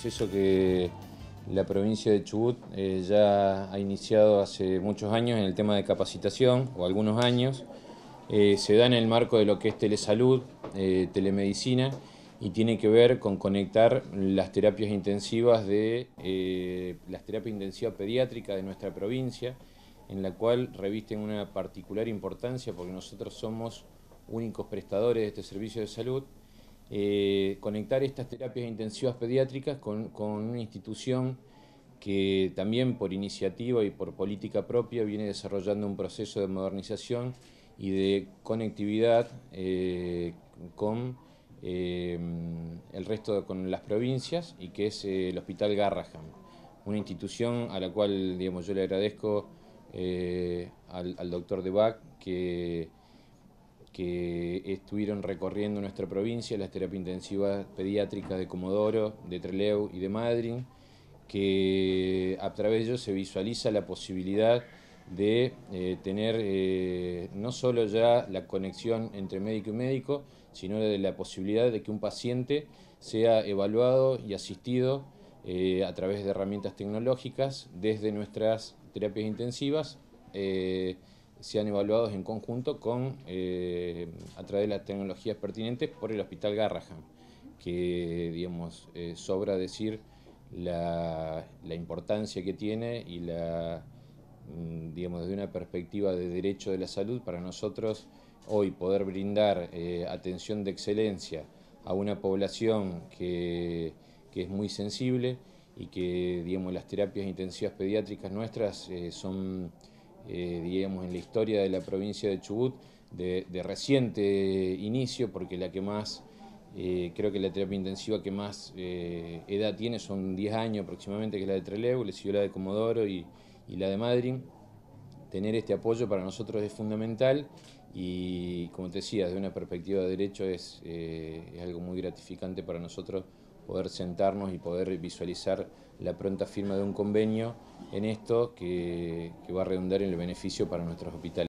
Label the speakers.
Speaker 1: proceso que la provincia de Chubut eh, ya ha iniciado hace muchos años en el tema de capacitación, o algunos años. Eh, se da en el marco de lo que es telesalud, eh, telemedicina, y tiene que ver con conectar las terapias intensivas de las terapias intensivas pediátricas de nuestra provincia, en la cual revisten una particular importancia porque nosotros somos únicos prestadores de este servicio de salud. Eh, conectar estas terapias intensivas pediátricas con, una institución que también por iniciativa y por política propia viene desarrollando un proceso de modernización y de conectividad eh, con eh, el resto, de, con las provincias y que es el Hospital Garraham, una institución a la cual digamos, yo le agradezco al, doctor De que, que estuvieron recorriendo nuestra provincia, las terapias intensivas pediátricas de Comodoro, de Trelew y de Madrid, que a través de ellos se visualiza la posibilidad de eh, tener eh, no solo ya la conexión entre médico y médico, sino la posibilidad de que un paciente sea evaluado y asistido eh, a través de herramientas tecnológicas desde nuestras terapias intensivas sean evaluados en conjunto con, eh, a través de las tecnologías pertinentes por el Hospital Garraham, que digamos, eh, sobra decir la, importancia que tiene y la, mm, digamos, desde una perspectiva de derecho de la salud, para nosotros hoy poder brindar eh, atención de excelencia a una población que, que, es muy sensible y que digamos, las terapias intensivas pediátricas nuestras son eh, digamos, en la historia de la provincia de Chubut de, reciente inicio, porque la que más, eh, creo que la terapia intensiva que más eh, edad tiene son 10 años aproximadamente, que es la de Trelew, le siguió la de Comodoro y, la de Madrid. Tener este apoyo para nosotros es fundamental y, como te decía, desde una perspectiva de derecho es, es algo muy gratificante para nosotros poder sentarnos y poder visualizar la pronta firma de un convenio en esto que, va a redundar en el beneficio para nuestros hospitales.